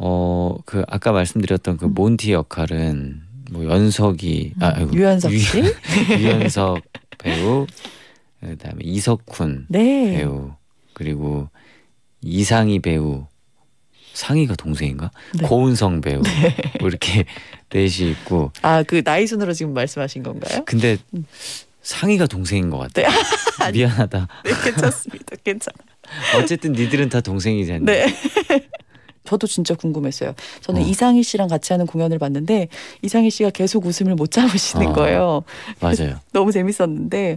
어 그 아까 말씀드렸던 그 몬티 역할은 뭐 연석이 아, 음. 아 아이고, 유연석 씨 유, 연석 배우 그다음에 이석훈 네. 배우 그리고 이상희 배우 상희가 동생인가 네. 고은성 배우 네. 뭐 이렇게 넷이 있고 아 그 나이 순으로 지금 말씀하신 건가요? 근데 음. 상희가 동생인 것 같아요. 네. 미안하다. 네, 괜찮습니다. 괜찮아. 어쨌든 니들은 다 동생이잖아요. 네. 저도 진짜 궁금했어요. 저는 어. 이상희 씨랑 같이 하는 공연을 봤는데 이상희 씨가 계속 웃음을 못 참으시는 어. 거예요. 맞아요. 너무 재밌었는데